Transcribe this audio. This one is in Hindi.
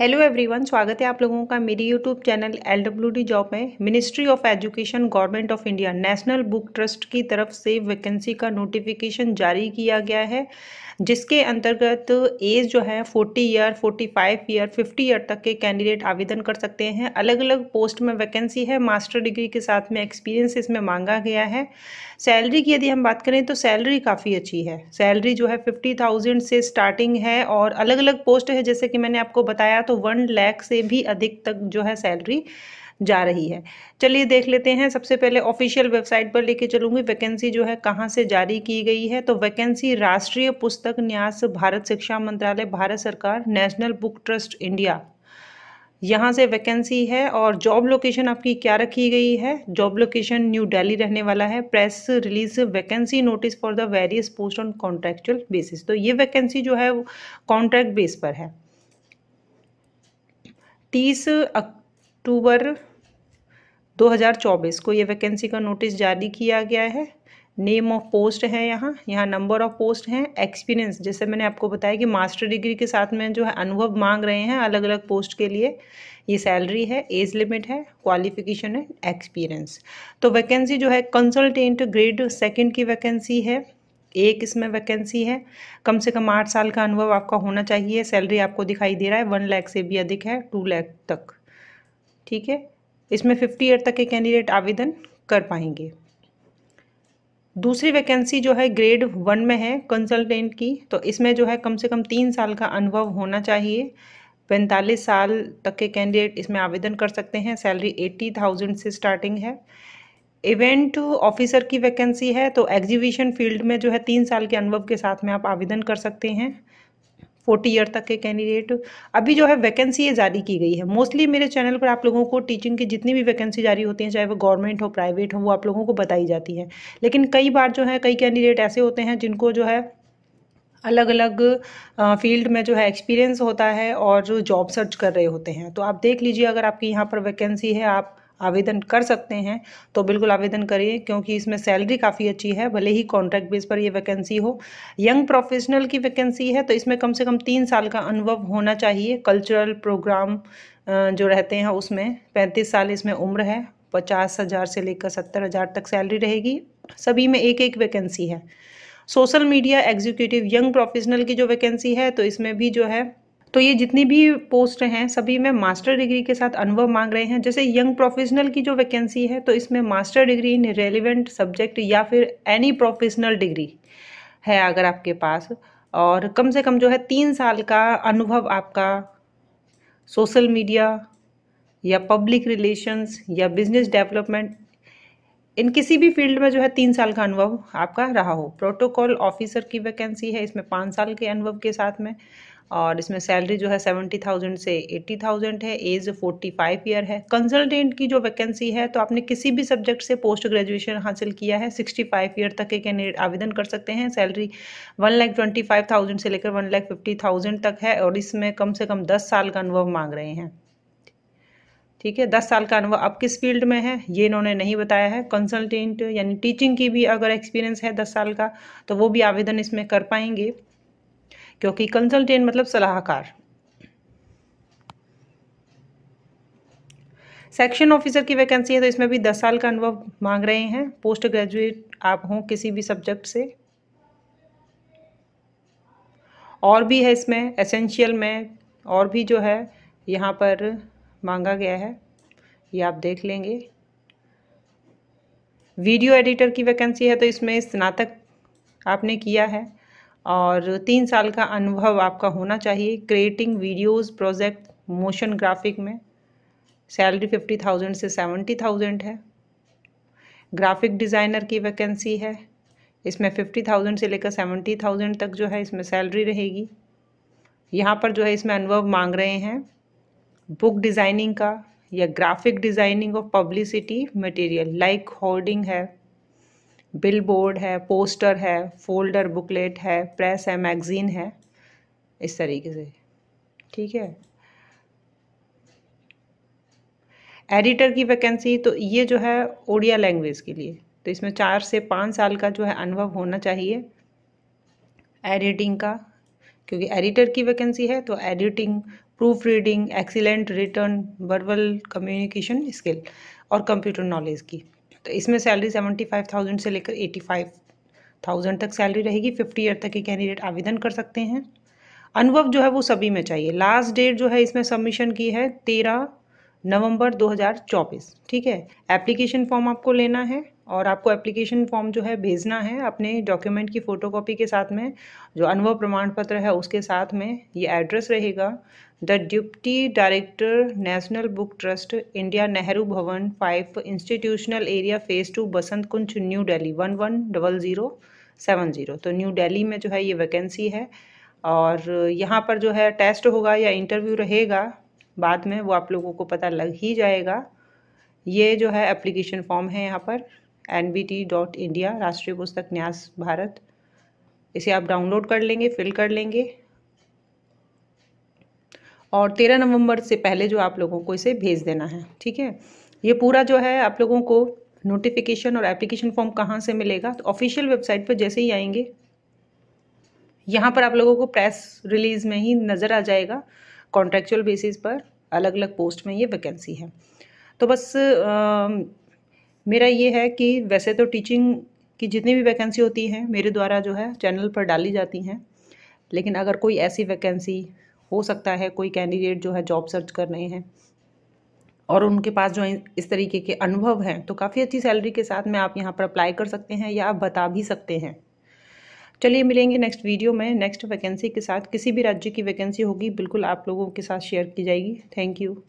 हेलो एवरीवन स्वागत है आप लोगों का मेरी YouTube channel L W D job में ministry of education government of India national book trust की तरफ से वैकेंसी का नोटिफिकेशन जारी किया गया है जिसके अंतर्गत एज जो है 40 ईयर 45 ईयर 50 ईयर तक के कैंडिडेट आवेदन कर सकते हैं अलग अलग पोस्ट में वैकेंसी है मास्टर डिग्री के साथ में एक्सपीरियंस इसमें मांगा गया है सैलरी की यदि हम बात करें तो सैलरी काफ़ी अच्छी है सैलरी जो है फिफ्टी से स्टार्टिंग है और अलग अलग पोस्ट है जैसे कि मैंने आपको बताया बताया तो वन लैख से भी अधिक तक जो है सैलरी जा रही है चलिए देख लेते हैं सबसे पहले ऑफिशियल वेबसाइट पर लेके चलूंगी वैकेंसी जो है कहाँ से जारी की गई है तो वैकेंसी राष्ट्रीय पुस्तक न्यास भारत शिक्षा मंत्रालय भारत सरकार नेशनल बुक ट्रस्ट इंडिया यहाँ से वैकेंसी है और जॉब लोकेशन आपकी क्या रखी गई है जॉब लोकेशन न्यू दिल्ली रहने वाला है press release vacancy notice for the various post on contractual basis तो ये वैकेंसी जो है कॉन्ट्रैक्ट बेस पर है तीस अक्टूबर 2024 को ये वैकेंसी का नोटिस जारी किया गया है नेम ऑफ पोस्ट है यहाँ यहाँ नंबर ऑफ पोस्ट हैं एक्सपीरियंस जैसे मैंने आपको बताया कि मास्टर डिग्री के साथ में जो है अनुभव मांग रहे हैं अलग अलग पोस्ट के लिए ये सैलरी है एज लिमिट है क्वालिफिकेशन है एक्सपीरियंस तो वैकेंसी जो है कंसल्टेंट ग्रेड सेकंड की वैकेंसी है एक इसमें वैकेंसी है कम से कम आठ साल का अनुभव आपका होना चाहिए सैलरी आपको दिखाई दे रहा है वन लैख से भी अधिक है टू लैख तक ठीक है इसमें फिफ्टी ईयर तक के कैंडिडेट आवेदन कर पाएंगे दूसरी वैकेंसी जो है ग्रेड वन में है कंसल्टेंट की तो इसमें जो है कम से कम तीन साल का अनुभव होना चाहिए पैंतालीस साल तक के कैंडिडेट इसमें आवेदन कर सकते हैं सैलरी एट्टी थाउजेंड से स्टार्टिंग है इवेंट ऑफिसर की वैकेंसी है तो एग्जीबिशन फील्ड में जो है तीन साल के अनुभव के साथ में आप आवेदन कर सकते हैं फोर्टी ईयर तक के कैंडिडेट अभी जो है वैकेंसी ये जारी की गई है मोस्टली मेरे चैनल पर आप लोगों को टीचिंग की जितनी भी वैकेंसी जारी होती हैं चाहे वो गवर्नमेंट हो प्राइवेट हो वो आप लोगों को बताई जाती है लेकिन कई बार जो है कई कैंडिडेट ऐसे होते हैं जिनको जो है अलग अलग फील्ड में जो है एक्सपीरियंस होता है और जो जॉब सर्च कर रहे होते हैं तो आप देख लीजिए अगर आपकी यहाँ पर वैकेंसी है आप आवेदन कर सकते हैं तो बिल्कुल आवेदन करिए क्योंकि इसमें सैलरी काफ़ी अच्छी है भले ही कॉन्ट्रैक्ट बेस पर ये वैकेंसी हो यंग प्रोफेशनल की वैकेंसी है तो इसमें कम से कम तीन साल का अनुभव होना चाहिए कल्चरल प्रोग्राम जो रहते हैं उसमें पैंतीस साल इसमें उम्र है पचास हज़ार से लेकर सत्तर हज़ार तक सैलरी रहेगी सभी में एक एक वैकेंसी है social media executive young professional की जो वैकेंसी है तो इसमें भी जो है तो ये जितनी भी पोस्ट हैं सभी में मास्टर डिग्री के साथ अनुभव मांग रहे हैं जैसे यंग प्रोफेशनल की जो वैकेंसी है तो इसमें master degree in relevant subject या फिर एनी प्रोफेशनल डिग्री है अगर आपके पास और कम से कम जो है तीन साल का अनुभव आपका सोशल मीडिया या पब्लिक रिलेशंस या बिजनेस डेवलपमेंट इन किसी भी फील्ड में जो है तीन साल का अनुभव आपका रहा हो प्रोटोकॉल ऑफिसर की वैकेंसी है इसमें पाँच साल के अनुभव के साथ में और इसमें सैलरी जो है सेवेंटी थाउजेंड से एट्टी थाउजेंड है एज फोर्टी फाइव ईयर है कंसल्टेंट की जो वैकेंसी है तो आपने किसी भी सब्जेक्ट से पोस्ट ग्रेजुएशन हासिल किया है सिक्सटी फाइव ईयर तक के कैंडिडेट आवेदन कर सकते हैं salary one lakh twenty five thousand से लेकर वन लाख फिफ्टी थाउजेंड तक है और इसमें कम से कम दस साल का अनुभव मांग रहे हैं ठीक है दस साल का अनुभव आप किस फील्ड में है ये इन्होंने नहीं बताया है कंसल्टेंट यानी टीचिंग की भी अगर एक्सपीरियंस है दस साल का तो वो भी आवेदन इसमें कर पाएंगे क्योंकि कंसल्टेंट मतलब सलाहकार सेक्शन ऑफिसर की वैकेंसी है तो इसमें भी दस साल का अनुभव मांग रहे हैं पोस्ट ग्रेजुएट आप हों किसी भी सब्जेक्ट से और भी है इसमें एसेंशियल में और भी जो है यहाँ पर मांगा गया है ये आप देख लेंगे वीडियो एडिटर की वैकेंसी है तो इसमें स्नातक आपने किया है और तीन साल का अनुभव आपका होना चाहिए creating videos project motion graphic में सैलरी फिफ्टी थाउजेंड से सेवेंटी थाउजेंड है ग्राफिक डिज़ाइनर की वैकेंसी है इसमें फिफ्टी थाउजेंड से लेकर सेवेंटी थाउजेंड तक जो है इसमें सैलरी रहेगी यहाँ पर जो है इसमें अनुभव मांग रहे हैं बुक डिज़ाइनिंग का या graphic designing of publicity material like hoarding है बिल बोर्ड है पोस्टर है फोल्डर बुकलेट है प्रेस है मैगज़ीन है इस तरीके से ठीक है एडिटर की वैकेंसी तो ये जो है ओडिया लैंग्वेज के लिए तो इसमें चार से पाँच साल का जो है अनुभव होना चाहिए एडिटिंग का क्योंकि एडिटर की वैकेंसी है तो editing proofreading excellent written verbal communication skill और कंप्यूटर नॉलेज की तो इसमें सैलरी सेवेंटी फाइव थाउजेंड से लेकर एटी फाइव थाउजेंड तक सैलरी रहेगी फिफ्टी ईयर तक के कैंडिडेट आवेदन कर सकते हैं अनुभव जो है वो सभी में चाहिए लास्ट डेट जो है इसमें सबमिशन की है तेरह नवंबर 2024 ठीक है एप्लीकेशन फॉर्म आपको लेना है और आपको एप्लीकेशन फॉर्म जो है भेजना है अपने डॉक्यूमेंट की फ़ोटोकॉपी के साथ में जो अनुभव प्रमाण पत्र है उसके साथ में ये एड्रेस रहेगा the deputy director National book Trust India Nehru Bhawan five institutional area phase two Basant Kunj New Delhi one one double zero seven zero तो न्यू डेली में जो है ये वैकेंसी है और यहाँ पर जो है टेस्ट होगा या इंटरव्यू रहेगा बाद में वो आप लोगों को पता लग ही जाएगा ये जो है एप्लीकेशन फॉर्म है यहाँ पर N B T dot India राष्ट्रीय पुस्तक न्यास भारत इसे आप डाउनलोड कर लेंगे फिल कर लेंगे और तेरह नवंबर से पहले जो आप लोगों को इसे भेज देना है ठीक है ये पूरा जो है आप लोगों को नोटिफिकेशन और एप्लीकेशन फॉर्म कहाँ से मिलेगा तो ऑफिशियल वेबसाइट पर जैसे ही आएंगे यहाँ पर आप लोगों को प्रेस रिलीज में ही नज़र आ जाएगा कॉन्ट्रेक्चुअल बेसिस पर अलग अलग पोस्ट में ये वैकेंसी है तो बस आ, मेरा ये है कि वैसे तो टीचिंग की जितनी भी वैकेंसी होती हैं मेरे द्वारा जो है चैनल पर डाली जाती हैं लेकिन अगर कोई ऐसी वैकेंसी हो सकता है कोई कैंडिडेट जो है जॉब सर्च कर रहे हैं और उनके पास जो इस तरीके के अनुभव हैं तो काफ़ी अच्छी सैलरी के साथ में आप यहाँ पर अप्लाई कर सकते हैं या आप बता भी सकते हैं चलिए मिलेंगे नेक्स्ट वीडियो में नेक्स्ट वैकेंसी के साथ किसी भी राज्य की वैकेंसी होगी बिल्कुल आप लोगों के साथ शेयर की जाएगी थैंक यू